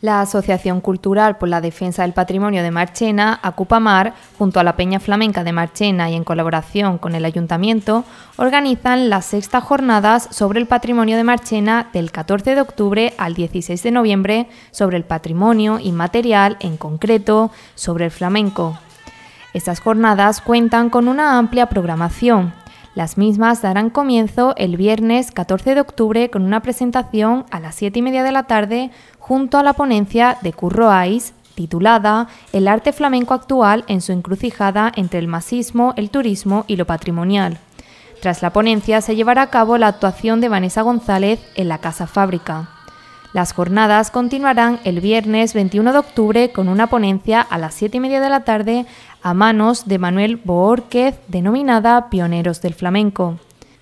La Asociación Cultural por la Defensa del Patrimonio de Marchena, Acupamar, junto a la Peña Flamenca de Marchena y en colaboración con el Ayuntamiento, organizan las sextas jornadas sobre el patrimonio de Marchena del 14 de octubre al 16 de noviembre sobre el patrimonio inmaterial en concreto sobre el flamenco. Estas jornadas cuentan con una amplia programación, las mismas darán comienzo el viernes 14 de octubre con una presentación a las 7 y media de la tarde junto a la ponencia de Curro Ais titulada El arte flamenco actual en su encrucijada entre el masismo, el turismo y lo patrimonial. Tras la ponencia se llevará a cabo la actuación de Vanessa González en la Casa Fábrica. Las jornadas continuarán el viernes 21 de octubre con una ponencia a las 7 y media de la tarde a manos de Manuel Boórquez, denominada Pioneros del Flamenco.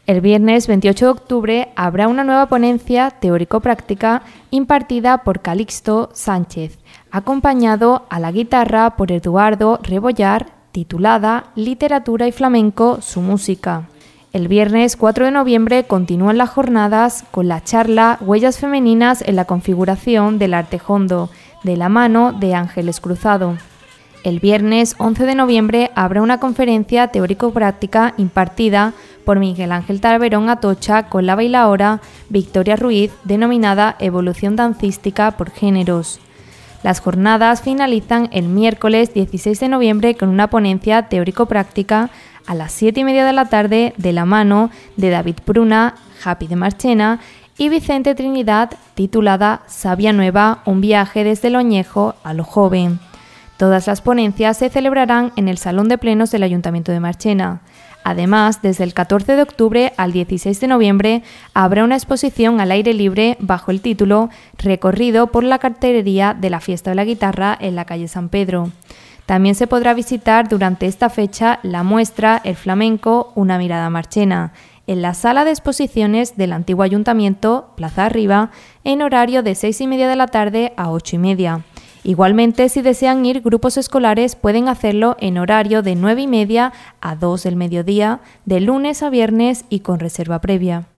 El viernes 28 de octubre habrá una nueva ponencia teórico-práctica impartida por Calixto Sánchez, acompañado a la guitarra por Eduardo Rebollar, titulada Literatura y Flamenco, su música. El viernes 4 de noviembre continúan las jornadas con la charla Huellas Femeninas en la configuración del Artejondo, de la mano de Ángeles Cruzado. El viernes 11 de noviembre habrá una conferencia teórico-práctica impartida por Miguel Ángel Tarverón Atocha con la bailaora Victoria Ruiz, denominada Evolución Dancística por Géneros. Las jornadas finalizan el miércoles 16 de noviembre con una ponencia teórico-práctica a las 7 y media de la tarde de la mano de David Pruna, Happy de Marchena y Vicente Trinidad titulada Sabia Nueva, un viaje desde lo añejo a lo joven. Todas las ponencias se celebrarán en el Salón de Plenos del Ayuntamiento de Marchena. Además, desde el 14 de octubre al 16 de noviembre habrá una exposición al aire libre bajo el título Recorrido por la cartelería de la Fiesta de la Guitarra en la calle San Pedro. También se podrá visitar durante esta fecha la muestra El flamenco, una mirada marchena, en la sala de exposiciones del antiguo ayuntamiento, Plaza Arriba, en horario de 6 y media de la tarde a 8 y media. Igualmente, si desean ir, grupos escolares pueden hacerlo en horario de 9 y media a 2 del mediodía, de lunes a viernes y con reserva previa.